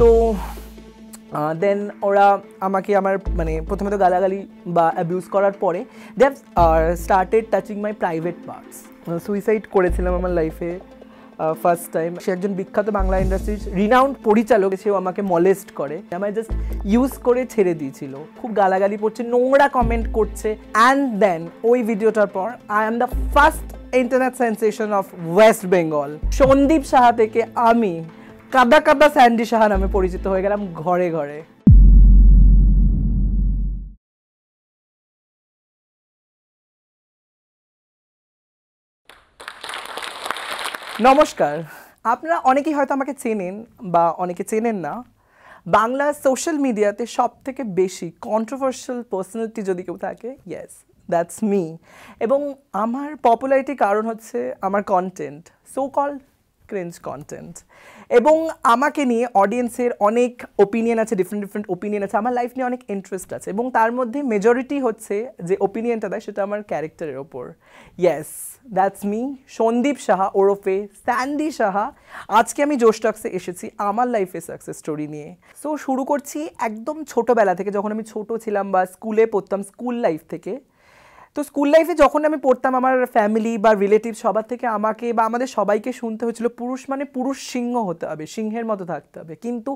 তো দেন ওরা আমাকে আমার মানে প্রথমে তো গালাগালি বা অ্যাবিউজ করার পরে they started touching my private parts suicide করেছিলাম আমার লাইফে ফার্স্ট টাইম সে একজন বিখ্যাত বাংলা ইন্ডাস্ট্রির রিনাউন্ড পরিচালক সেও আমাকে মলেস্ট করে আমায় জাস্ট ইউজ করে ছেড়ে দিয়েছিল খুব গালাগালি পড়ছে নোংরা কমেন্ট করছে অ্যান্ড দেন ওই ভিডিওটার পর I am the first internet sensation of West Bengal Sandeep Saha থেকে আমি কাদা কাদা স্যান্ডি সাহা নামে পরিচিত হয়ে গেলাম ঘরে ঘরে নমস্কার আপনারা অনেকেই হয়তো আমাকে চেনেন বা অনেকে চেনেন না বাংলা সোশ্যাল মিডিয়াতে সব থেকে বেশি কন্ট্রোভার্সিয়াল পার্সোনালিটি যদি কেউ থাকে ইয়েস দ্যাটস মি এবং আমার পপুলারিটি কারণ হচ্ছে আমার content so called cringe content এবং আমাকে নিয়ে অডিয়েন্সের অনেক ওপিনিয়ন আছে ডিফারেন্ট ডিফারেন্ট ওপিনিয়ন আছে আমার লাইফ নিয়ে অনেক ইন্টারেস্ট আছে এবং তার মধ্যে মেজরিটি হচ্ছে যে ওপিনিয়নটা দেয় সেটা আমার ক্যারেক্টারের ওপর yes that's me Sandeep Saha ওরফে স্যান্ডি সাহা আজকে আমি জোস্টক্সে এসেছি আমার লাইফে সাকসেস স্টোরি নিয়ে সো শুরু করছি একদম ছোটোবেলা থেকে যখন আমি ছোট ছিলাম বা স্কুলে পড়তাম স্কুল লাইফ থেকে তো স্কুল লাইফে যখন আমি পড়তাম আমার ফ্যামিলি বা রিলেটিভ সবার থেকে আমাকে বা আমাদের সবাইকে শুনতে হয়েছিল পুরুষ মানে পুরুষ সিংহ হতে হবে সিংহের মতো থাকতে হবে কিন্তু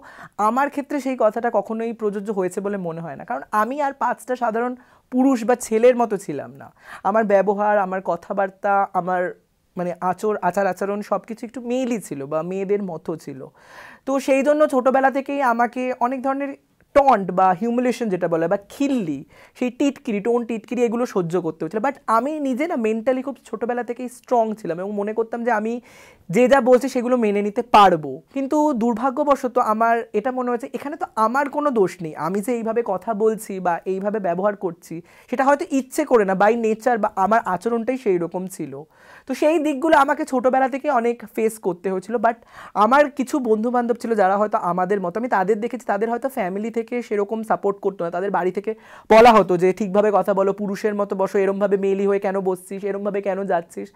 আমার ক্ষেত্রে সেই কথাটা কখনোই প্রযোজ্য হয়েছে বলে মনে হয় না কারণ আমি আর পাঁচটা সাধারণ পুরুষ বা ছেলের মতো ছিলাম না আমার ব্যবহার আমার কথাবার্তা আমার মানে আচর আচার আচরণ সব কিছু একটু মেয়েলি ছিল বা মেয়েদের মতো ছিল তো সেই জন্য ছোটোবেলা থেকেই আমাকে অনেক ধরনের টন্ট বা হিউমিলেশন যেটা বলে বা খিল্লি সেই টিটকিরি টোন টিটকিরি এগুলো সহ্য করতে হচ্ছিল বাট আমি নিজে না মেন্টালি খুব ছোটোবেলা থেকেই স্ট্রং ছিলাম এবং মনে করতাম যে আমি যে যা বলছি সেগুলো মেনে নিতে পারবো কিন্তু দুর্ভাগ্যবশত আমার এটা মনে হয়েছে এখানে তো আমার কোনো দোষ নেই আমি যে এইভাবে কথা বলছি বা এইভাবে ব্যবহার করছি সেটা হয়তো ইচ্ছে করে না বাই নেচার বা আমার আচরণটাই সেই রকম ছিল তো সেই দিকগুলো আমাকে ছোটোবেলা থেকে অনেক ফেস করতে হয়েছিল বাট আমার কিছু বন্ধুবান্ধব ছিল যারা হয়তো আমাদের মতো আমি তাদের দেখেছি তাদের হয়তো ফ্যামিলি থেকে থেকে সেরকম সাপোর্ট করতো না তাদের বাড়ি থেকে বলা হতো যে ঠিকভাবে কথা বলো পুরুষের মতো বসো এরমভাবে মেলি হয়ে কেন বসছিস এরমভাবে কেন যাচ্ছিস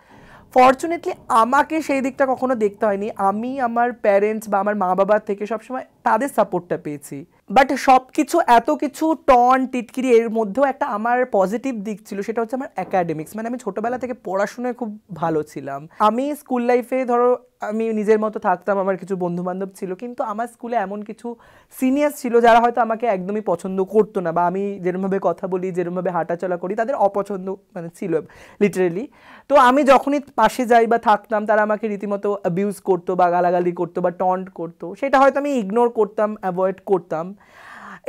ফর্চুনেটলি আমাকে সেই দিকটা কখনো দেখতে হয়নি আমি আমার প্যারেন্টস বা আমার মা বাবার থেকে সবসময় তাদের সাপোর্টটা পেয়েছি বাট সব কিছু এত কিছু টন টিটকিরি এর মধ্যেও একটা আমার পজিটিভ দিক ছিল সেটা হচ্ছে আমার অ্যাকাডেমিক্স মানে আমি ছোটোবেলা থেকে পড়াশোনায় খুব ভালো ছিলাম আমি স্কুল লাইফে ধরো আমি নিজের মতো থাকতাম আমার কিছু বন্ধু বান্ধব ছিল কিন্তু আমার স্কুলে এমন কিছু সিনিয়র ছিল যারা হয়তো আমাকে একদমই পছন্দ করতো না বা আমি যেরমভাবে কথা বলি যেরমভাবে হাঁটাচলা করি তাদের অপছন্দ মানে ছিল লিটারেলি তো আমি যখনই পাশে যাই বা থাকতাম তারা আমাকে রীতিমতো অ্যাবিউজ করতো বা গালাগালি করতো বা টন্ট করতো সেটা হয়তো আমি ইগনোর করতাম অ্যাভয়েড করতাম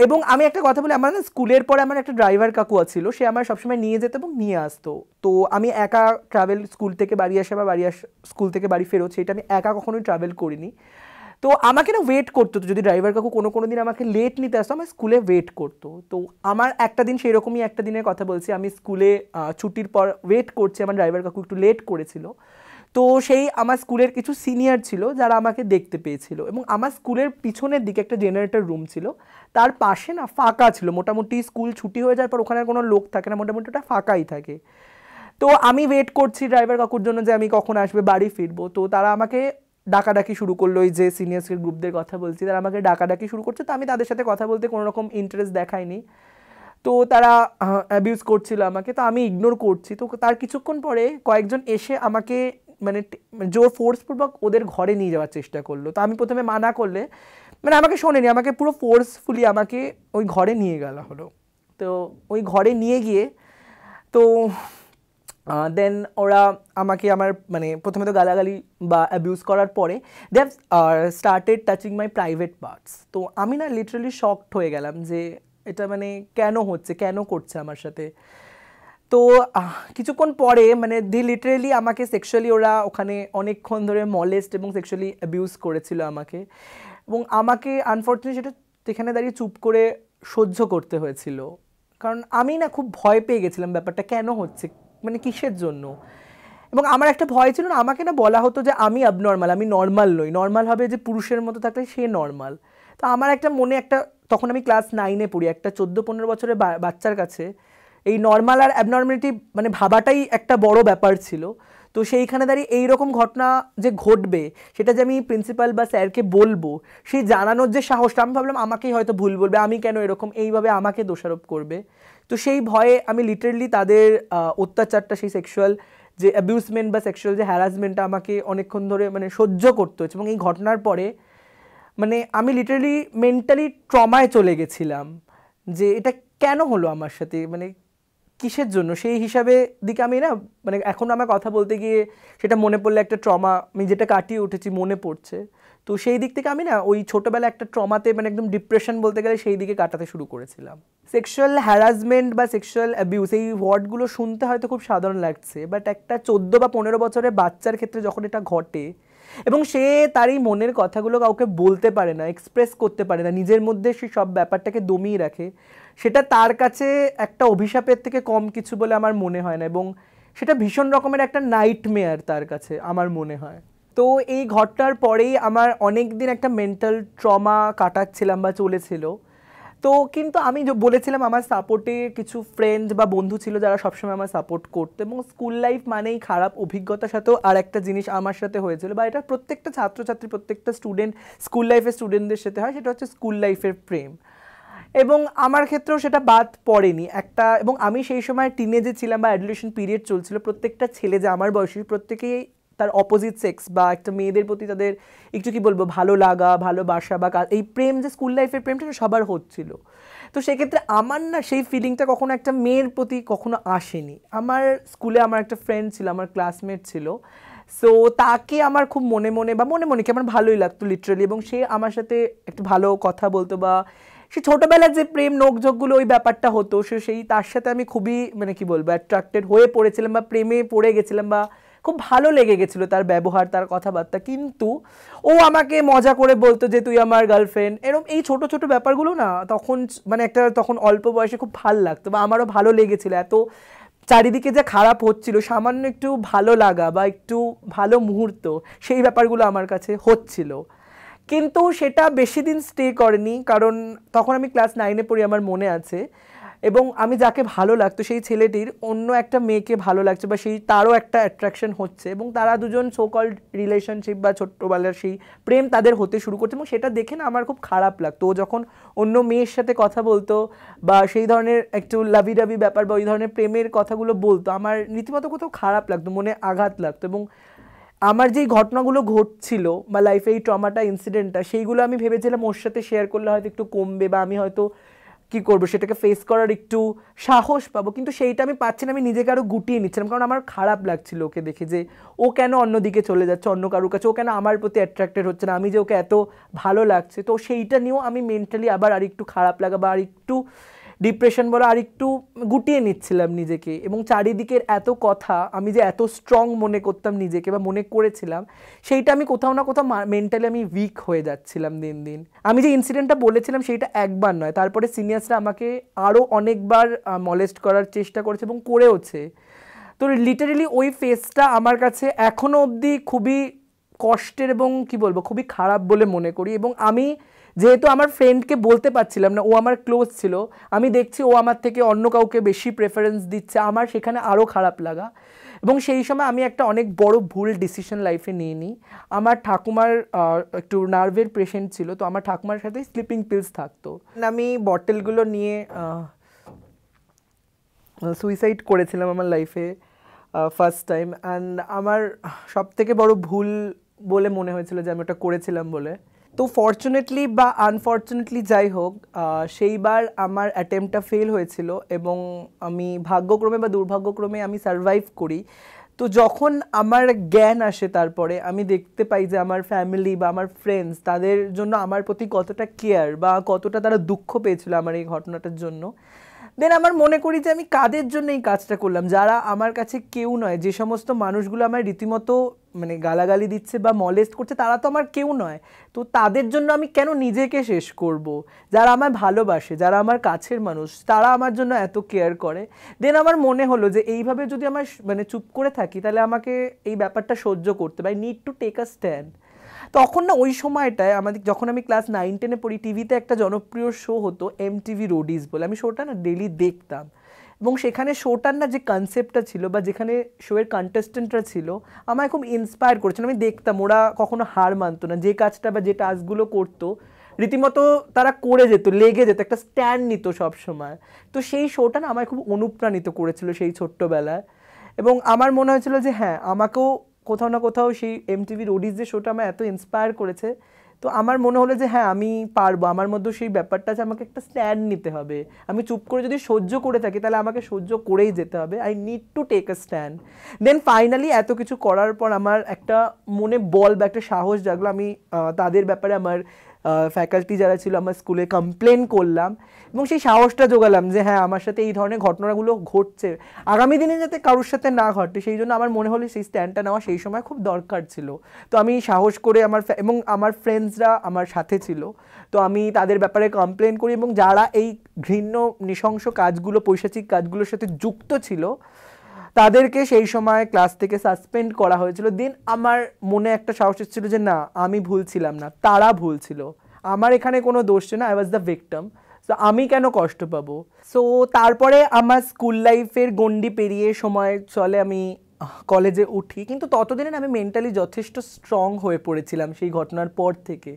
এবং আমি একটা কথা বলি আমার না স্কুলের পরে আমার একটা ড্রাইভার কাকুয়া ছিল সে আমার সবসময় নিয়ে যেত এবং নিয়ে আসতো তো আমি একা ট্রাভেল স্কুল থেকে বাড়ি আসা বা বাড়ি আস স্কুল থেকে বাড়ি ফেরো সেটা আমি একা কখনোই ট্রাভেল করিনি তো আমাকে না ওয়েট করতো যদি ড্রাইভার কাকু কোনো কোনো দিন আমাকে লেট নিতে আসতো আমার স্কুলে ওয়েট করতো তো আমার একটা দিন সেই রকমই একটা দিনের কথা বলছি আমি স্কুলে ছুটির পর ওয়েট করছি আমার ড্রাইভার কাকু একটু লেট করেছিল তো সেই আমার স্কুলের কিছু সিনিয়র ছিল যারা আমাকে দেখতে পেয়েছিল এবং আমার স্কুলের পিছনের দিকে একটা জেনারেটর রুম ছিল তার পাশে না ফাঁকা ছিল মোটামুটি স্কুল ছুটি হয়ে যাওয়ার পর ওখানে কোনো লোক থাকে না মোটামুটি ওটা ফাঁকাই থাকে তো আমি ওয়েট করছি ড্রাইভার কাকুর জন্য যে আমি কখন আসবে বাড়ি ফিরবো তো তারা আমাকে ডাকাডাকি শুরু করলো ওই যে সিনিয়র্সের গ্রুপদের কথা বলছি তারা আমাকে ডাকাডাকি শুরু করছে তো আমি তাদের সাথে কথা বলতে কোনো রকম ইন্টারেস্ট দেখাইনি তো তারা অ্যাবিউজ করছিল আমাকে তো আমি ইগনোর করছি তো তার কিছুক্ষণ পরে কয়েকজন এসে আমাকে মানে, মানে জোর ফোর্সপূর্বক ওদের ঘরে নিয়ে যাওয়ার চেষ্টা করলো তো আমি প্রথমে মানা করলে মানে আমাকে শোনেনি আমাকে পুরো ফোর্সফুলি আমাকে ওই ঘরে নিয়ে গেল হলো তো ওই ঘরে নিয়ে গিয়ে তো দেন ওরা আমাকে আমার মানে প্রথমে তো গালাগালি বা অ্যাবিউজ করার পরে they have started touching my private parts তো আমি না লিটারালি শকড হয়ে গেলাম যে এটা মানে কেন হচ্ছে কেন করছে আমার সাথে তো কিছুক্ষণ পরে মানে দি লিটারেলি আমাকে সেক্সুয়ালি ওরা ওখানে অনেকক্ষণ ধরে মলেস্ট এবং সেক্সুয়ালি অ্যাবিউজ করেছিল আমাকে এবং আমাকে আনফর্চুনেট সেটা সেখানে দাঁড়িয়ে চুপ করে সহ্য করতে হয়েছিল কারণ আমি না খুব ভয় পেয়ে গেছিলাম ব্যাপারটা কেন হচ্ছে মানে কিসের জন্য এবং আমার একটা ভয় ছিল না আমাকে না বলা হতো যে আমি অবনর্মাল আমি নর্মাল নই নর্মাল হবে যে পুরুষের মতো থাকলে সে নর্মাল তো আমার একটা মনে একটা তখন আমি ক্লাস নাইনে পড়ি একটা চোদ্দো পনেরো বছরের বাচ্চার কাছে এই নর্মাল আর অ্যাবনর্মালিটি মানে ভাবাটাই একটা বড় ব্যাপার ছিল তো সেইখানে দাঁড়িয়ে এই রকম ঘটনা যে ঘটবে সেটা যে আমি প্রিন্সিপাল বা স্যারকে বলবো সেই জানানোর যে সাহসটা আমি ভাবলাম আমাকেই হয়তো ভুল বলবে আমি কেন এরকম এইভাবে আমাকে দোষারোপ করবে তো সেই ভয়ে আমি লিটারলি তাদের অত্যাচারটা সেই সেক্সুয়াল যে অ্যাবিউসমেন্ট বা সেক্সুয়াল যে হ্যারাসমেন্টটা আমাকে অনেকক্ষণ ধরে মানে সহ্য করতে হচ্ছে এবং এই ঘটনার পরে মানে আমি লিটারেলি মেন্টালি ট্রমায় চলে গেছিলাম যে এটা কেন হলো আমার সাথে মানে কিসের জন্য সেই হিসাবে দিকে আমি না মানে এখন আমার কথা বলতে গিয়ে সেটা মনে পড়লে একটা ট্রমা আমি যেটা কাটিয়ে উঠেছি মনে পড়ছে তো সেই দিক থেকে আমি না ওই ছোটোবেলা একটা ট্রমাতে মানে একদম ডিপ্রেশন বলতে গেলে সেই দিকে কাটাতে শুরু করেছিলাম সেক্সুয়াল হ্যারাসমেন্ট বা সেক্সুয়াল অ্যাবিউস এই ওয়ার্ডগুলো শুনতে হয়তো খুব সাধারণ লাগছে বাট একটা চোদ্দো বা পনেরো বছরের বাচ্চার ক্ষেত্রে যখন এটা ঘটে এবং সে তার এই মনের কথাগুলো কাউকে বলতে পারে না এক্সপ্রেস করতে পারে না নিজের মধ্যে সে সব ব্যাপারটাকে দমিয়ে রাখে সেটা তার কাছে একটা অভিশাপের থেকে কম কিছু বলে আমার মনে হয় না এবং সেটা ভীষণ রকমের একটা নাইটমেয়ার তার কাছে আমার মনে হয় তো এই ঘটনার পরেই আমার অনেক দিন একটা মেন্টাল ট্রমা কাটাচ্ছিলাম বা চলেছিল তো কিন্তু আমি বলেছিলাম আমার সাপোর্টে কিছু ফ্রেন্ড বা বন্ধু ছিল যারা সবসময় আমার সাপোর্ট করতো এবং স্কুল লাইফ মানেই খারাপ অভিজ্ঞতার সাথেও আর একটা জিনিস আমার সাথে হয়েছিল বা এটা প্রত্যেকটা ছাত্রছাত্রী প্রত্যেকটা স্টুডেন্ট স্কুল লাইফের স্টুডেন্টদের সাথে হয় সেটা হচ্ছে স্কুল লাইফের প্রেম এবং আমার ক্ষেত্রেও সেটা বাদ পড়েনি একটা এবং আমি সেই সময় টিনেজে ছিলাম বা অ্যাডুলেশন পিরিয়ড চলছিল প্রত্যেকটা ছেলে যে আমার বয়সী প্রত্যেকেই তার অপোজিট সেক্স বা একটা মেয়েদের প্রতি তাদের একটু কি বলবো ভালো লাগা ভালোবাসা বা এই প্রেম যে স্কুল লাইফের প্রেমটা সবার হচ্ছিল তো সেক্ষেত্রে আমার না সেই ফিলিংটা কখনো একটা মেয়ের প্রতি কখনো আসেনি আমার স্কুলে আমার একটা ফ্রেন্ড ছিল আমার ক্লাসমেট ছিল সো তাকে আমার খুব মনে মনে বা মনে মনে কি আমার ভালোই লাগতো লিটারেলি এবং সে আমার সাথে একটু ভালো কথা বলতো বা সে ছোটোবেলার যে প্রেম নোকঝোকগুলো ওই ব্যাপারটা হতো সে সেই তার সাথে আমি খুবই মানে কি বলবো অ্যাট্রাক্টেড হয়ে পড়েছিলাম বা প্রেমে পড়ে গেছিলাম বা খুব ভালো লেগে গেছিল তার ব্যবহার তার কথাবার্তা কিন্তু ও আমাকে মজা করে বলতো যে তুই আমার গার্লফ্রেন্ড এরকম এই ছোট ছোট ব্যাপারগুলো না তখন মানে একটা তখন অল্প বয়সে খুব ভাল লাগতো বা আমারও ভালো লেগেছিল এত চারিদিকে যে খারাপ হচ্ছিল সামান্য একটু ভালো লাগা বা একটু ভালো মুহূর্ত সেই ব্যাপারগুলো আমার কাছে হচ্ছিল কিন্তু সেটা বেশি দিন স্টে করেনি কারণ তখন আমি ক্লাস নাইনে পড়ি আমার মনে আছে এবং আমি যাকে ভালো লাগতো সেই ছেলেটির অন্য একটা মেয়েকে ভালো লাগছে বা সেই তারও একটা অ্যাট্রাকশন হচ্ছে এবং তারা দুজন সোকল রিলেশনশিপ বা ছোট্টবেলার সেই প্রেম তাদের হতে শুরু করছে এবং সেটা দেখে না আমার খুব খারাপ লাগতো ও যখন অন্য মেয়ের সাথে কথা বলতো বা সেই ধরনের একটু লাভি ডাবি ব্যাপার বা ওই ধরনের প্রেমের কথাগুলো বলতো আমার রীতিমতো কোথাও খারাপ লাগতো মনে আঘাত লাগতো এবং আমার যেই ঘটনাগুলো ঘটছিল বা লাইফে এই ট্রমাটা ইনসিডেন্টটা সেইগুলো আমি ভেবেছিলাম ওর সাথে শেয়ার করলে হয়তো একটু কমবে বা আমি হয়তো কি করবো সেটাকে ফেস করার একটু সাহস পাবো কিন্তু সেইটা আমি পাচ্ছি না আমি নিজেকে আরও গুটিয়ে নিচ্ছিলাম কারণ আমার খারাপ লাগছিল ওকে দেখে যে ও কেন অন্যদিকে চলে যাচ্ছে অন্য কারোর কাছে ও কেন আমার প্রতি অ্যাট্রাক্টেড হচ্ছে না আমি যে ওকে এত ভালো লাগছে তো সেইটা নিয়েও আমি মেন্টালি আবার আর একটু খারাপ লাগা বা আর একটু ডিপ্রেশন বলো আর একটু গুটিয়ে নিচ্ছিলাম নিজেকে এবং চারিদিকের এত কথা আমি যে এত স্ট্রং মনে করতাম নিজেকে বা মনে করেছিলাম সেইটা আমি কোথাও না কোথাও মেন্টালি আমি উইক হয়ে যাচ্ছিলাম দিন দিন আমি যে ইনসিডেন্টটা বলেছিলাম সেইটা একবার নয় তারপরে সিনিয়র্সরা আমাকে আরও অনেকবার মলেস্ট করার চেষ্টা করেছে এবং করেওছে তো লিটারেলি ওই ফেসটা আমার কাছে এখনও অবধি খুবই কষ্টের এবং কি বলবো খুবই খারাপ বলে মনে করি এবং আমি যেহেতু আমার ফ্রেন্ডকে বলতে পারছিলাম না ও আমার ক্লোজ ছিল আমি দেখছি ও আমার থেকে অন্য কাউকে বেশি প্রেফারেন্স দিচ্ছে আমার সেখানে আরও খারাপ লাগা এবং সেই সময় আমি একটা অনেক বড় ভুল ডিসিশন লাইফে নিয়ে নিই আমার ঠাকুমার একটু নার্ভের পেশেন্ট ছিল তো আমার ঠাকুমার সাথে স্লিপিং পিলস থাকতো আমি বটেলগুলো নিয়ে সুইসাইড করেছিলাম আমার লাইফে ফার্স্ট টাইম অ্যান্ড আমার সবথেকে বড় ভুল বলে মনে হয়েছিল যে আমি ওটা করেছিলাম বলে তো ফর্চুনেটলি বা আনফর্চুনেটলি যাই হোক সেইবার আমার অ্যাটেম্পটা ফেল হয়েছিল এবং আমি ভাগ্যক্রমে বা দুর্ভাগ্যক্রমে আমি সারভাইভ করি তো যখন আমার জ্ঞান আসে তারপরে আমি দেখতে পাই যে আমার ফ্যামিলি বা আমার ফ্রেন্ডস তাদের জন্য আমার প্রতি কতটা কেয়ার বা কতটা তারা দুঃখ পেয়েছিল আমার এই ঘটনাটার জন্য দেন আমার মনে করি যে আমি কাদের জন্য এই কাজটা করলাম যারা আমার কাছে কেউ নয় যে সমস্ত মানুষগুলো আমার রীতিমতো মানে গালাগালি দিচ্ছে বা মলেস্ট করছে তারা তো আমার কেউ নয় তো তাদের জন্য আমি কেন নিজেকে শেষ করব। যারা আমায় ভালোবাসে যারা আমার কাছের মানুষ তারা আমার জন্য এত কেয়ার করে দেন আমার মনে হলো যে এইভাবে যদি আমার মানে চুপ করে থাকি তাহলে আমাকে এই ব্যাপারটা সহ্য করতে বা need to take a stand তখন না ওই সময়টায় আমাদের যখন আমি ক্লাস নাইন টেনে পড়ি টিভিতে একটা জনপ্রিয় শো হতো এম টিভি রোডিজ বলে আমি শোটা না ডেলি দেখতাম এবং সেখানে শোটার না যে কনসেপ্টটা ছিল বা যেখানে শোয়ের কন্টেস্টেন্টরা ছিল আমায় খুব ইন্সপায়ার করেছিল আমি দেখতাম ওরা কখনো হার মানতো না যে কাজটা বা যে টাস্কগুলো করতো রীতিমতো তারা করে যেত লেগে যেত একটা স্ট্যান্ড নিত সবসময় তো সেই শোটা না আমায় খুব অনুপ্রাণিত করেছিল সেই ছোট্টবেলায় এবং আমার মনে হয়েছিল যে হ্যাঁ আমাকেও কোথাও না কোথাও সেই এমটিভির ওডিস যে শোটা আমার এত ইন্সপায়ার করেছে তো আমার মনে হলো যে হ্যাঁ আমি পারবো আমার মধ্যে সেই ব্যাপারটা আছে আমাকে একটা স্ট্যান্ড নিতে হবে আমি চুপ করে যদি সহ্য করে থাকি তাহলে আমাকে সহ্য করেই যেতে হবে I need to take a stand then finally এত কিছু করার পর আমার একটা মনে বল বা একটা সাহস জাগলো আমি তাদের ব্যাপারে আমার ফ্যাকাল্টি যারা ছিল আমার স্কুলে কমপ্লেন করলাম এবং সেই সাহসটা জোগালাম যে হ্যাঁ আমার সাথে এই ধরনের ঘটনাগুলো ঘটছে আগামী দিনে যাতে কারোর সাথে না ঘটে সেই জন্য আমার মনে হলো সেই স্ট্যান্ডটা নেওয়া সেই সময় খুব দরকার ছিল তো আমি সাহস করে আমার এবং আমার ফ্রেন্ডসরা আমার সাথে ছিল তো আমি তাদের ব্যাপারে কমপ্লেন করি এবং যারা এই ঘৃণ্য নৃশংস কাজগুলো পৈশাচিক কাজগুলোর সাথে যুক্ত ছিল তাদেরকে সেই সময় ক্লাস থেকে সাসপেন্ড করা হয়েছিল দিন আমার মনে একটা সাহস ছিল যে না আমি ভুল ছিলাম না তারা ভুল ছিল আমার এখানে কোনো দোষ ছিল না I was the victim so আমি কেন কষ্ট পাবো সো তারপরে আমার স্কুল লাইফের গণ্ডি পেরিয়ে সময় চলে আমি কলেজে উঠি কিন্তু ততদিনে আমি মেন্টালি যথেষ্ট স্ট্রং হয়ে পড়েছিলাম সেই ঘটনার পর থেকে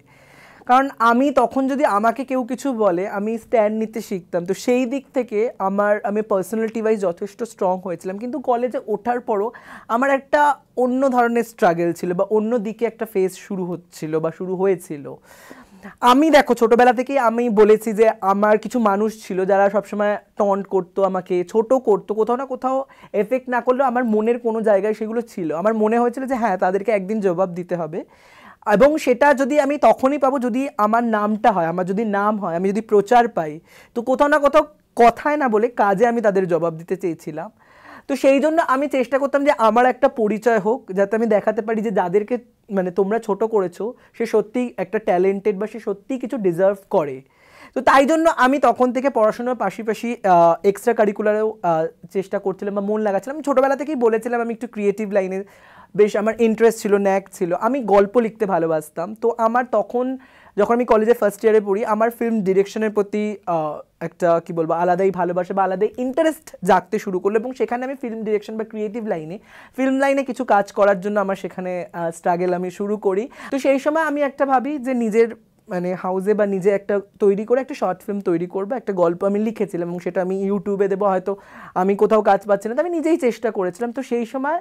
কারণ আমি তখন যদি আমাকে কেউ কিছু বলে আমি স্ট্যান্ড নিতে শিখতাম তো সেই দিক থেকে আমার আমি পার্সোনালিটি ওয়াইজ যথেষ্ট স্ট্রং হয়েছিলাম কিন্তু কলেজে ওঠার পরও আমার একটা অন্য ধরনের স্ট্রাগেল ছিল বা অন্য দিকে একটা ফেজ শুরু হচ্ছিল বা শুরু হয়েছিল আমি দেখো ছোটোবেলা থেকেই আমি বলেছি যে আমার কিছু মানুষ ছিল যারা সবসময় টন্ট করতো আমাকে ছোট করতো কোথাও না কোথাও এফেক্ট না করলেও আমার মনের কোনো জায়গায় সেগুলো ছিল আমার মনে হয়েছিল যে হ্যাঁ তাদেরকে একদিন জবাব দিতে হবে এবং সেটা যদি আমি তখনই পাবো যদি আমার নামটা হয় আমার যদি নাম হয় আমি যদি প্রচার পাই তো কোথাও না কোথাও কথায় না বলে কাজে আমি তাদের জবাব দিতে চেয়েছিলাম তো সেই জন্য আমি চেষ্টা করতাম যে আমার একটা পরিচয় হোক যাতে আমি দেখাতে পারি যে যাদেরকে মানে তোমরা ছোট করেছো সে সত্যি একটা ট্যালেন্টেড বা সে সত্যি কিছু ডিজার্ভ করে তো তাই জন্য আমি তখন থেকে পড়াশোনার পাশাপাশি এক্সট্রা কারিকুলারেও চেষ্টা করছিলাম বা মন লাগাচ্ছিলাম ছোটোবেলা থেকেই বলেছিলাম আমি একটু ক্রিয়েটিভ লাইনে বেশ আমার ইন্টারেস্ট ছিল ন্যাক ছিল আমি গল্প লিখতে ভালোবাসতাম তো আমার তখন যখন আমি কলেজে ফার্স্ট ইয়ারে পড়ি আমার ফিল্ম ডিরেকশনের প্রতি একটা কি বলবো আলাদাই ভালোবাসা বা আলাদাই ইন্টারেস্ট জাগতে শুরু করলো এবং সেখানে আমি ফিল্ম ডিরেকশন বা ক্রিয়েটিভ লাইনে ফিল্ম লাইনে কিছু কাজ করার জন্য আমার সেখানে স্ট্রাগেল আমি শুরু করি তো সেই সময় আমি একটা ভাবি যে নিজের মানে হাউজে বা নিজে একটা তৈরি করে একটা শর্ট ফিল্ম তৈরি করবো একটা গল্প আমি লিখেছিলাম এবং সেটা আমি ইউটিউবে দেবো হয়তো আমি কোথাও কাজ পাচ্ছি না তো আমি নিজেই চেষ্টা করেছিলাম তো সেই সময়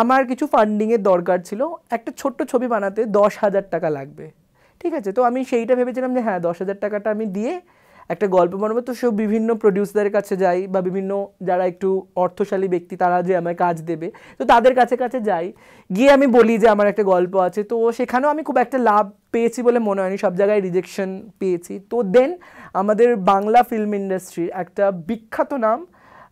আমার কিছু ফান্ডিংয়ের দরকার ছিল একটা ছোট্ট ছবি বানাতে দশ হাজার টাকা লাগবে ঠিক আছে তো আমি সেইটা ভেবেছিলাম যে হ্যাঁ দশ হাজার টাকাটা আমি দিয়ে একটা গল্প বানাবো তো সে বিভিন্ন প্রডিউসারের কাছে যাই বা বিভিন্ন যারা একটু অর্থশালী ব্যক্তি তারা যে আমায় কাজ দেবে তো তাদের কাছে কাছে যাই গিয়ে আমি বলি যে আমার একটা গল্প আছে তো সেখানেও আমি খুব একটা লাভ পেয়েছি বলে মনে হয়নি সব জায়গায় রিজেকশন পেয়েছি তো দেন আমাদের বাংলা ফিল্ম ইন্ডাস্ট্রির একটা বিখ্যাত নাম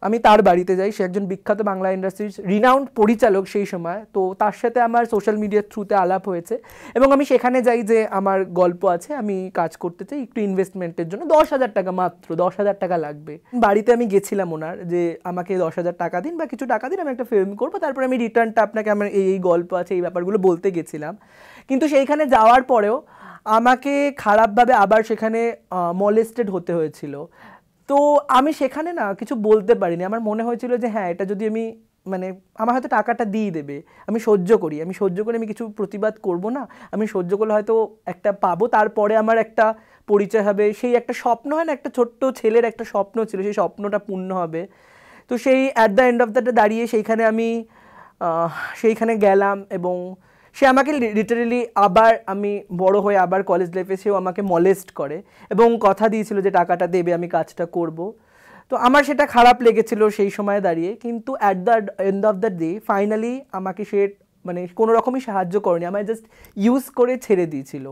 আমি তার বাড়িতে যাই সে একজন বিখ্যাত বাংলা ইন্ডাস্ট্রির রিনাউন্ড পরিচালক সেই সময় তো তার সাথে আমার সোশ্যাল মিডিয়ার থ্রুতে আলাপ হয়েছে এবং আমি সেখানে যাই যে আমার গল্প আছে আমি কাজ করতে চাই একটু ইনভেস্টমেন্টের জন্য দশ হাজার টাকা মাত্র দশ হাজার টাকা লাগবে বাড়িতে আমি গেছিলাম ওনার যে আমাকে দশ হাজার টাকা দিন বা কিছু টাকা দিন আমি একটা ফিল্ম করবো তারপরে আমি রিটার্নটা আপনাকে আমার এই এই গল্প আছে এই ব্যাপারগুলো বলতে গেছিলাম কিন্তু সেইখানে যাওয়ার পরেও আমাকে খারাপভাবে আবার সেখানে মলেস্টেড হতে হয়েছিল তো আমি সেখানে না কিছু বলতে পারিনি আমার মনে হয়েছিল যে হ্যাঁ এটা যদি আমি মানে আমার হয়তো টাকাটা দিয়ে দেবে আমি সহ্য করি আমি সহ্য করে আমি কিছু প্রতিবাদ করব না আমি সহ্য করলে হয়তো একটা পাবো তারপরে আমার একটা পরিচয় হবে সেই একটা স্বপ্ন হয় না একটা ছোট্ট ছেলের একটা স্বপ্ন ছিল সেই স্বপ্নটা পূর্ণ হবে তো সেই at the end of the দাঁড়িয়ে সেইখানে আমি সেইখানে গেলাম এবং সে আমাকে লিটারেলি আবার আমি বড় হয়ে আবার কলেজ লাইফে সেও আমাকে মলেস্ট করে এবং কথা দিয়েছিল যে টাকাটা দেবে আমি কাজটা করব তো আমার সেটা খারাপ লেগেছিল সেই সময় দাঁড়িয়ে কিন্তু at the end of the day finally আমাকে সে মানে কোনো রকমই সাহায্য করেনি আমায় জাস্ট ইউজ করে ছেড়ে দিয়েছিল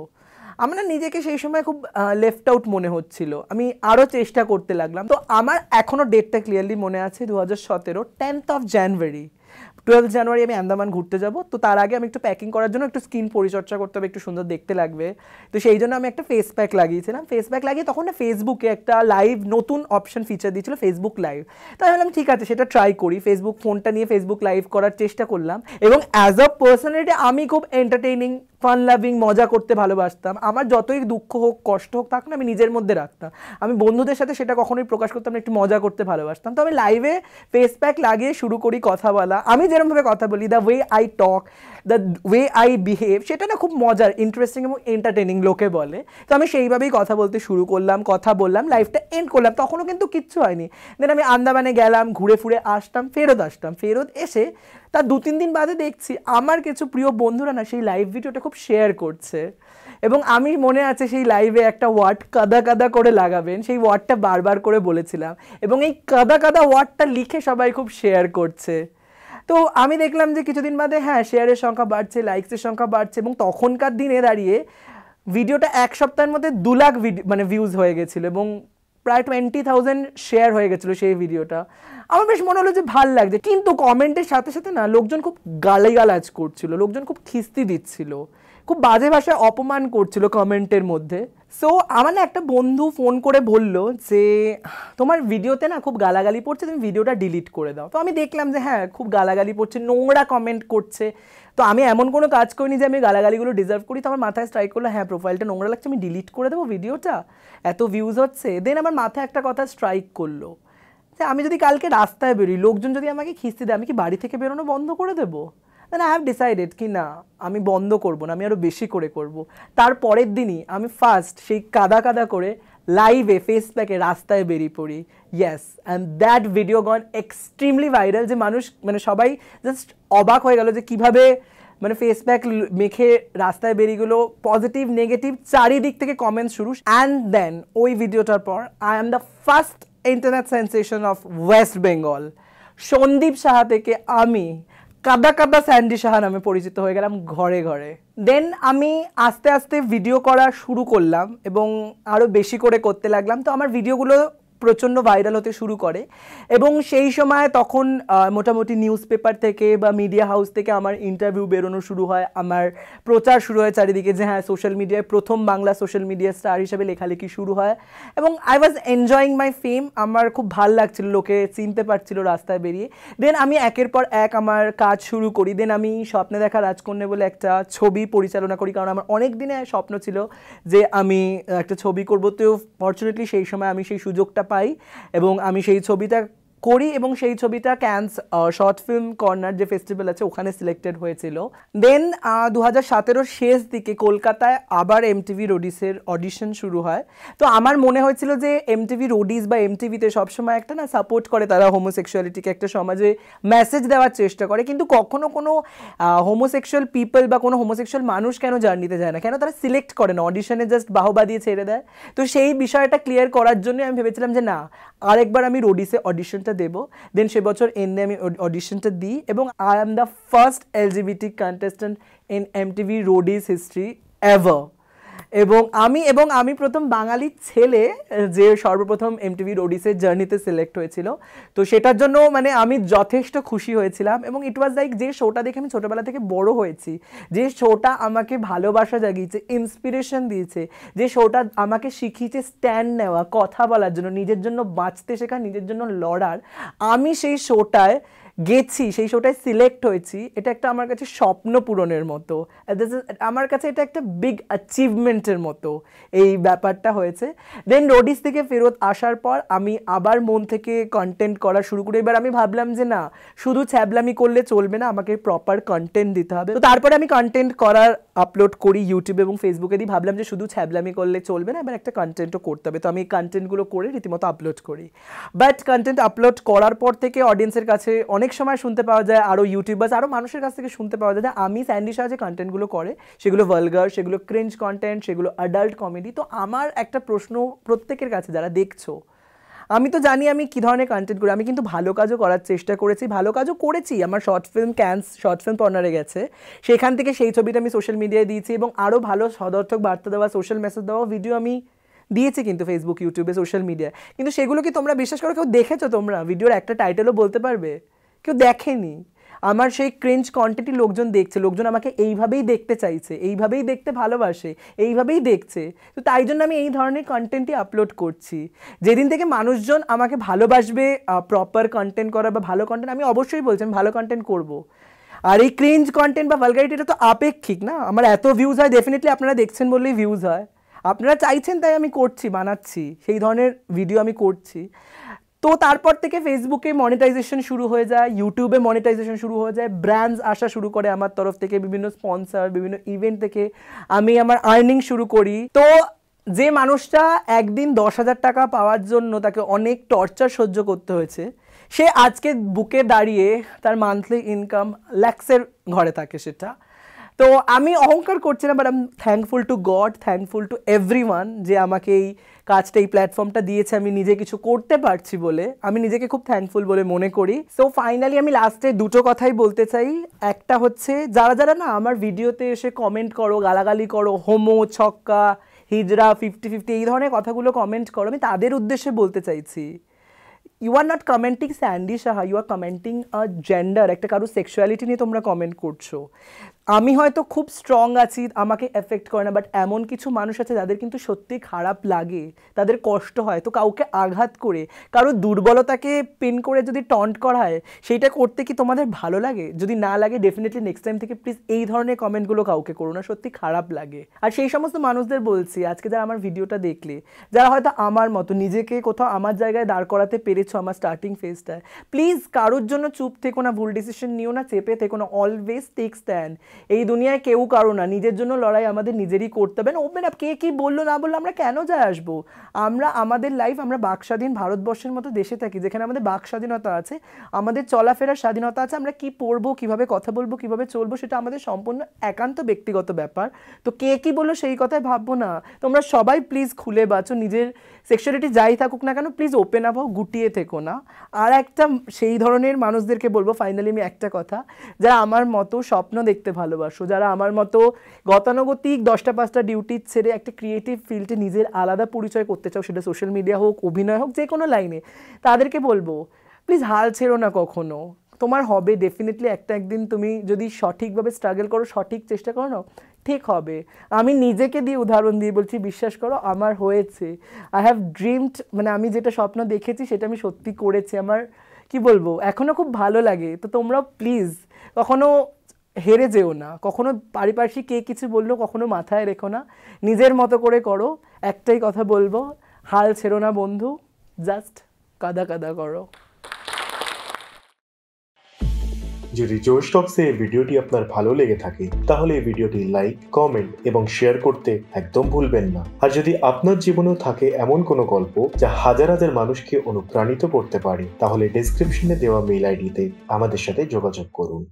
আমার না নিজেকে সেই সময় খুব লেফট আউট মনে হচ্ছিল আমি আরও চেষ্টা করতে লাগলাম তো আমার এখনও ডেটটা ক্লিয়ারলি মনে আছে দু হাজার সতেরো tenth of January twelve January আমি আন্দামান ঘুরতে যাব তো তার আগে আমি একটু প্যাকিং করার জন্য একটু স্কিন পরিচর্যা করতে হবে একটু সুন্দর দেখতে লাগবে তো সেই জন্য আমি একটা ফেস প্যাক লাগিয়েছিলাম ফেস প্যাক লাগিয়ে তখন না ফেসবুকে একটা লাইভ নতুন অপশন ফিচার দিয়েছিল ফেসবুক লাইভ তাই বললাম ঠিক আছে সেটা ট্রাই করি ফেসবুক ফোনটা নিয়ে ফেসবুক লাইভ করার চেষ্টা করলাম এবং অ্যাজ আ পার্সোনালিটি আমি খুব এন্টারটেইনিং ফান লাভিং মজা করতে ভালোবাসতাম আমার যতই দুঃখ হোক কষ্ট হোক থাক না আমি নিজের মধ্যে রাখতাম আমি বন্ধুদের সাথে সেটা কখনোই প্রকাশ করতাম একটু মজা করতে ভালোবাসতাম তবে লাইভে ফেস প্যাক লাগিয়ে শুরু করি কথা বলা আমি যেরমভাবে কথা বলি the way I talk the way I behave সেটা না খুব মজার ইন্টারেস্টিং এবং এন্টারটেনিং লোকে বলে তো আমি সেইভাবেই কথা বলতে শুরু করলাম কথা বললাম লাইফটা এন্ড করলাম তখনও কিন্তু কিচ্ছু হয়নি দেন আমি আন্দামানে গেলাম ঘুরে ফুরে আসতাম ফেরত আসতাম ফেরত এসে তা দু তিন দিন বাদে দেখছি আমার কিছু প্রিয় বন্ধুরা না সেই লাইভ ভিডিওটা খুব শেয়ার করছে এবং আমি মনে আছে সেই লাইভে একটা ওয়ার্ড কাদা কাদা করে লাগাবেন সেই ওয়ার্ডটা বারবার করে বলেছিলাম এবং এই কাদা কাদা ওয়ার্ডটা লিখে সবাই খুব শেয়ার করছে তো আমি দেখলাম যে কিছুদিন বাদে হ্যাঁ শেয়ারের সংখ্যা বাড়ছে লাইকসের সংখ্যা বাড়ছে এবং তখনকার দিনে দাঁড়িয়ে ভিডিওটা এক সপ্তাহের মধ্যে দু লাখ মানে ভিউজ হয়ে গেছিলো এবং প্রায় টোয়েন্টি থাউজেন্ড শেয়ার হয়ে গেছিলো সেই ভিডিওটা আমার বেশ মনে হলো যে ভাল লাগছে কিন্তু কমেন্টের সাথে সাথে না লোকজন খুব গালাজ করছিল লোকজন খুব খিস্তি দিচ্ছিল খুব বাজে ভাষায় অপমান করছিল কমেন্টের মধ্যে সো আমার না একটা বন্ধু ফোন করে বলল যে তোমার ভিডিওতে না খুব গালাগালি পড়ছে তুমি ভিডিওটা ডিলিট করে দাও তো আমি দেখলাম যে হ্যাঁ খুব গালাগালি পড়ছে নোংরা কমেন্ট করছে তো আমি এমন কোনো কাজ করিনি যে আমি গালাগালিগুলো ডিজার্ভ করি তো আমার মাথায় স্ট্রাইক করলো হ্যাঁ প্রোফাইলটা নোংরা লাগছে আমি ডিলিট করে দেবো ভিডিওটা এত ভিউজ হচ্ছে দেন আমার মাথায় একটা কথা স্ট্রাইক করলো যে আমি যদি কালকে রাস্তায় বেরোই লোকজন যদি আমাকে খিস্তি দেয় আমি কি বাড়ি থেকে বেরোনো বন্ধ করে দেবো দেন আই হ্যাভ ডিসাইডেড কি না আমি বন্ধ করব না আমি আরও বেশি করে করব তার পরের দিনই আমি ফার্স্ট সেই কাদা কাদা করে লাইভে ফেস প্যাকে রাস্তায় বেরিয়ে পড়ি yes and that video gone extremely viral যে মানুষ মানে সবাই জাস্ট অবাক হয়ে গেল যে কিভাবে মানে ফেস প্যাক মেখে রাস্তায় বেরিয়ে গেলো পজিটিভ নেগেটিভ চারিদিক থেকে কমেন্ট শুরু অ্যান্ড দেন ওই ভিডিওটার পর I am the first internet sensation of West Bengal Sandeep Saha থেকে আমি কাদা কাদা স্যান্ডি সাহা নামে পরিচিত হয়ে গেলাম ঘরে ঘরে দেন আমি আস্তে আস্তে ভিডিও করা শুরু করলাম এবং আরও বেশি করে করতে লাগলাম তো আমার ভিডিওগুলো প্রচণ্ড ভাইরাল হতে শুরু করে এবং সেই সময় তখন মোটামুটি নিউজ পেপার থেকে বা মিডিয়া হাউস থেকে আমার ইন্টারভিউ বেরোনো শুরু হয় আমার প্রচার শুরু হয় চারিদিকে যে হ্যাঁ সোশ্যাল মিডিয়ায় প্রথম বাংলা সোশ্যাল মিডিয়া স্টার হিসেবে লেখালেখি শুরু হয় এবং আই ওয়াজ এনজয়িং মাই ফেম আমার খুব ভাল লাগছিল লোকে চিনতে পারছিল রাস্তায় বেরিয়ে দেন আমি একের পর এক আমার কাজ শুরু করি দেন আমি স্বপ্নে দেখা রাজকন্যা বলে একটা ছবি পরিচালনা করি কারণ আমার অনেক দিনে স্বপ্ন ছিল যে আমি একটা ছবি করবো তো ফর্চুনেটলি সেই সময় আমি সেই সুযোগটা পাই এবং আমি সেই ছবিটা করি এবং সেই ছবিটা ক্যান্স শর্ট ফিল্ম কর্নার যে ফেস্টিভ্যাল আছে ওখানে সিলেক্টেড হয়েছিল দেন দু হাজার শেষ দিকে কলকাতায় আবার এমটিভি রোডিসের অডিশন শুরু হয় তো আমার মনে হয়েছিল যে এমটিভি রোডিস বা এমটিভিতে সবসময় একটা না সাপোর্ট করে তারা হোমোসেক্সুয়ালিটিকে একটা সমাজে মেসেজ দেওয়ার চেষ্টা করে কিন্তু কখনো কোনো হোমোসেক্সুয়াল পিপল বা কোনো হোমোসেক্সুয়াল মানুষ কেন জার্নিতে যায় না কেন তারা সিলেক্ট করে না অডিশনে জাস্ট বাহবা দিয়ে ছেড়ে দেয় তো সেই বিষয়টা ক্লিয়ার করার জন্য আমি ভেবেছিলাম যে না আরেকবার আমি রোডিসে অডিশনটা অডিশনটা দেব দেন সে বছর এনে আমি অডিশনটা দিই এবং I am the first LGBT contestant in MTV Roadies history ever এবং আমি এবং আমি প্রথম বাঙালি ছেলে যে সর্বপ্রথম এমটিভির ওডিসের জার্নিতে সিলেক্ট হয়েছিল তো সেটার জন্য মানে আমি যথেষ্ট খুশি হয়েছিলাম এবং ইট ওয়াজ লাইক যে শোটা দেখে আমি ছোটোবেলা থেকে বড় হয়েছি যে শোটা আমাকে ভালোবাসা জাগিয়েছে ইন্সপিরেশন দিয়েছে যে শোটা আমাকে শিখিয়েছে স্ট্যান্ড নেওয়া কথা বলার জন্য নিজের জন্য বাঁচতে শেখা নিজের জন্য লড়ার আমি সেই শোটায় গেছি সেই শোটায় সিলেক্ট হয়েছি এটা একটা আমার কাছে স্বপ্ন পূরণের মতো দিস আমার কাছে এটা একটা বিগ অ্যাচিভমেন্টের মতো এই ব্যাপারটা হয়েছে দেন রোডিস থেকে ফেরত আসার পর আমি আবার মন থেকে কন্টেন্ট করা শুরু করি এবার আমি ভাবলাম যে না শুধু ছ্যাবলামি করলে চলবে না আমাকে প্রপার কন্টেন্ট দিতে হবে তো তারপরে আমি কন্টেন্ট করার আপলোড করি ইউটিউবে এবং ফেসবুকে দিই ভাবলাম যে শুধু ছ্যাবলামি করলে চলবে না এবার একটা কন্টেন্টও করতে হবে তো আমি এই কন্টেন্টগুলো করে রীতিমতো আপলোড করি বাট কন্টেন্ট আপলোড করার পর থেকে অডিয়েন্সের কাছে অনেক সময় শুনতে পাওয়া যায় আরও ইউটিউবার্স আরও মানুষের কাছ থেকে শুনতে পাওয়া যায় যে আমি স্যান্ডি শাহ যে কন্টেন্টগুলো করে সেগুলো ভালগার সেগুলো ক্রেঞ্জ কন্টেন্ট সেগুলো অ্যাডাল্ট কমেডি তো আমার একটা প্রশ্ন প্রত্যেকের কাছে যারা দেখছো আমি তো জানি আমি কী ধরনের কন্টেন্ট করি আমি কিন্তু ভালো কাজও করার চেষ্টা করেছি ভালো কাজও করেছি আমার short film Cannes short film পর্নারে গেছে সেখান থেকে সেই ছবিটা আমি সোশ্যাল মিডিয়ায় দিয়েছি এবং আরও ভালো সদর্থক বার্তা দেওয়া সোশ্যাল মেসেজ দেওয়া ভিডিও আমি দিয়েছি কিন্তু ফেসবুক ইউটিউবে সোশ্যাল মিডিয়ায় কিন্তু সেগুলো কি তোমরা বিশ্বাস করো কেউ দেখেছো তোমরা ভিডিওর একটা টাইটেলও বলতে পারবে কেউ দেখেনি আমার সেই ক্রেঞ্জ কন্টেন্টই লোকজন দেখছে লোকজন আমাকে এইভাবেই দেখতে চাইছে এইভাবেই দেখতে ভালোবাসে এইভাবেই দেখছে তো তাই জন্য আমি এই ধরনের কন্টেন্টই আপলোড করছি যেদিন থেকে মানুষজন আমাকে ভালোবাসবে প্রপার কন্টেন্ট করা বা ভালো কন্টেন্ট আমি অবশ্যই বলছি আমি ভালো কন্টেন্ট করবো আর এই ক্রেঞ্জ কন্টেন্ট বা ভালগারিটি এটা তো আপেক্ষিক না আমার এত ভিউজ হয় ডেফিনেটলি আপনারা দেখছেন বললেই ভিউজ হয় আপনারা চাইছেন তাই আমি করছি বানাচ্ছি সেই ধরনের ভিডিও আমি করছি তো তারপর থেকে ফেসবুকে মনিটাইজেশন শুরু হয়ে যায় ইউটিউবে মনিটাইজেশন শুরু হয়ে যায় ব্র্যান্ডস আসা শুরু করে আমার তরফ থেকে বিভিন্ন স্পন্সার বিভিন্ন ইভেন্ট থেকে আমি আমার আর্নিং শুরু করি তো যে মানুষটা একদিন দশ হাজার টাকা পাওয়ার জন্য তাকে অনেক টর্চার সহ্য করতে হয়েছে সে আজকে বুকে দাঁড়িয়ে তার মান্থলি ইনকাম ল্যাক্সের ঘরে থাকে সেটা তো আমি অহংকার করছিলাম but um thankful to God thankful to every যে আমাকে এই কাজটা এই প্ল্যাটফর্মটা দিয়েছে আমি নিজে কিছু করতে পারছি বলে আমি নিজেকে খুব থ্যাঙ্কফুল বলে মনে করি সো ফাইনালি আমি লাস্টে দুটো কথাই বলতে চাই একটা হচ্ছে যারা যারা না আমার ভিডিওতে এসে কমেন্ট করো গালাগালি করো হোমো ছক্কা হিজরা ফিফটি ফিফটি এই ধরনের কথাগুলো কমেন্ট করো আমি তাদের উদ্দেশ্যে বলতে চাইছি you are not commenting Sandy Saha you are commenting a gender একটা কারো সেক্সুয়ালিটি নিয়ে তোমরা কমেন্ট করছো আমি হয়তো খুব স্ট্রং আছি আমাকে এফেক্ট করে না বাট এমন কিছু মানুষ আছে যাদের কিন্তু সত্যি খারাপ লাগে তাদের কষ্ট হয় তো কাউকে আঘাত করে কারো দুর্বলতাকে পেন করে যদি টন্ট করা হয় সেইটা করতে কি তোমাদের ভালো লাগে যদি না লাগে ডেফিনেটলি নেক্সট টাইম থেকে প্লিজ এই ধরনের কমেন্টগুলো কাউকে করো না সত্যি খারাপ লাগে আর সেই সমস্ত মানুষদের বলছি আজকে যারা আমার ভিডিওটা দেখলে যারা হয়তো আমার মতো নিজেকে কোথাও আমার জায়গায় দাঁড় করাতে পেরেছো আমার স্টার্টিং ফেজটায় প্লিজ কারোর জন্য চুপ থেকো না ভুল ডিসিশন নিও না চেপে থেকো না অলওয়েজ টেক স্ট্যান্ড এই দুনিয়ায় কেউ কারো না নিজের জন্য লড়াই আমাদের নিজেরই করতে হবে ওপেন আপ কে কী বললো না বললো আমরা কেন যায় আসবো আমরা আমাদের লাইফ আমরা বাকস্বাধীন ভারতবর্ষের মতো দেশে থাকি যেখানে আমাদের বাক স্বাধীনতা আছে আমাদের চলাফেরার স্বাধীনতা আছে আমরা কি পড়বো কিভাবে কথা বলবো কিভাবে চলবো সেটা আমাদের সম্পূর্ণ একান্ত ব্যক্তিগত ব্যাপার তো কে কী বললো সেই কথায় ভাববো না তোমরা সবাই প্লিজ খুলে বাঁচো নিজের সেক্সুয়ালিটি যাই থাকুক না কেন প্লিজ ওপেন আপ হোক গুটিয়ে থেকো না আর একটা সেই ধরনের মানুষদেরকে বলবো ফাইনালি আমি একটা কথা যারা আমার মতো স্বপ্ন দেখতে ভালোবাসো যারা আমার মতো গতানুগতিক দশটা পাঁচটা ডিউটি ছেড়ে একটা ক্রিয়েটিভ ফিল্ডে নিজের আলাদা পরিচয় করতে চাও সেটা সোশ্যাল মিডিয়া হোক অভিনয় হোক যে কোনো লাইনে তাদেরকে বলবো প্লিজ হাল ছেড়ো না কখনো তোমার হবে ডেফিনেটলি একটা একদিন তুমি যদি সঠিকভাবে স্ট্রাগল করো সঠিক চেষ্টা করো না ঠিক হবে আমি নিজেকে দিয়ে উদাহরণ দিয়ে বলছি বিশ্বাস করো আমার হয়েছে আই হ্যাভ ড্রিমড মানে আমি যেটা স্বপ্ন দেখেছি সেটা আমি সত্যি করেছি আমার কি বলবো এখনও খুব ভালো লাগে তো তোমরা প্লিজ কখনো হেরে যেও না কখনো পারিপার্শ্বিক কে কিছু বললো কখনো মাথায় রেখো না নিজের মতো করে করো একটাই কথা বলবো হাল ছেড়ো না বন্ধু জাস্ট কাদা কাদা করো যদি জোর স্টকসে এই ভিডিওটি আপনার ভালো লেগে থাকে তাহলে এই ভিডিওটি লাইক কমেন্ট এবং শেয়ার করতে একদম ভুলবেন না আর যদি আপনার জীবনেও থাকে এমন কোনো গল্প যা হাজার হাজার মানুষকে অনুপ্রাণিত করতে পারে তাহলে ডিসক্রিপশনে দেওয়া মেইল আইডিতে আমাদের সাথে যোগাযোগ করুন